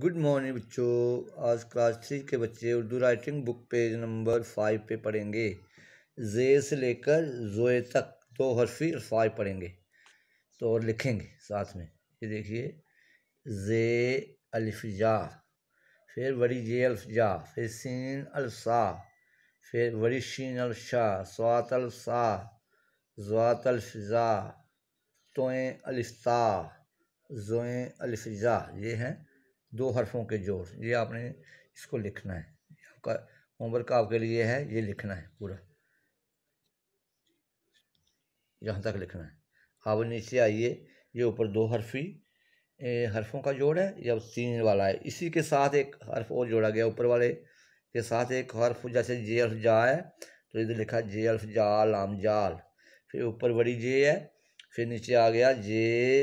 good morning बच्चों आज class three के बच्चे Urdu writing book page number five पे पढ़ेंगे जे से लेकर जोए तक दो तो हरफी और फाइव पढ़ेंगे तो और लिखेंगे साथ में ये देखिए जे अल्फा फिर वरी जे अल्फा फिर सीन अलसा फिर वरी शीन अलशा स्वात अलसा जवात अल्फजा तोएँ अल्फा जोएँ अल्फजा ये हैं दो हरफों के जोड़ ये आपने इसको लिखना है आपका होमवर्क आपके लिए है ये लिखना है पूरा यहाँ तक लिखना है आप नीचे आइए ये ऊपर दो हरफी हर्फों हरफों का जोड़ है या तीन वाला है इसी के साथ एक हर्फ और जोड़ा गया ऊपर वाले के साथ एक हर्फ जैसे जे हर्फ जा है तो इधर लिखा जे हर्फ जाल आम जाल फिर ऊपर बड़ी जे है फिर नीचे आ गया जे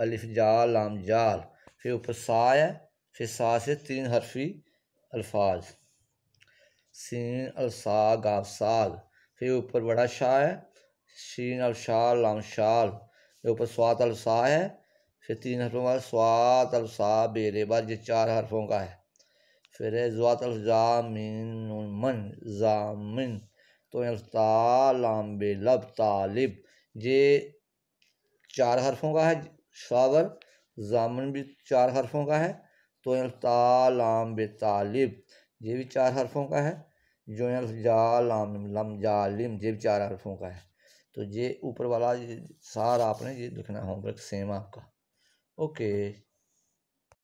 अलिफ जाल आम जाल फिर ऊपर सा है फिर सा से तीन हरफी अल्फाज सीन अल साग फिर ऊपर बड़ा शाह है शीन अल शाल लाम शाल फिर ऊपर स्वात अल सा है फिर तीन हरफों का स्वात अल सा बेरे बाद ये चार हरफों का है फिर है जवात अल जामिन मन जामिन तो बे बेलब तालिब ये चार हरफों का है शावर जामन भी चार हरफों का है तो तालाम बे तालिब ये भी चार हरफों का है जो जालाम लम जालिम ये भी चार हरफों का है तो ये ऊपर वाला सार आपने ये लिखना होमवर्क सेम आपका ओके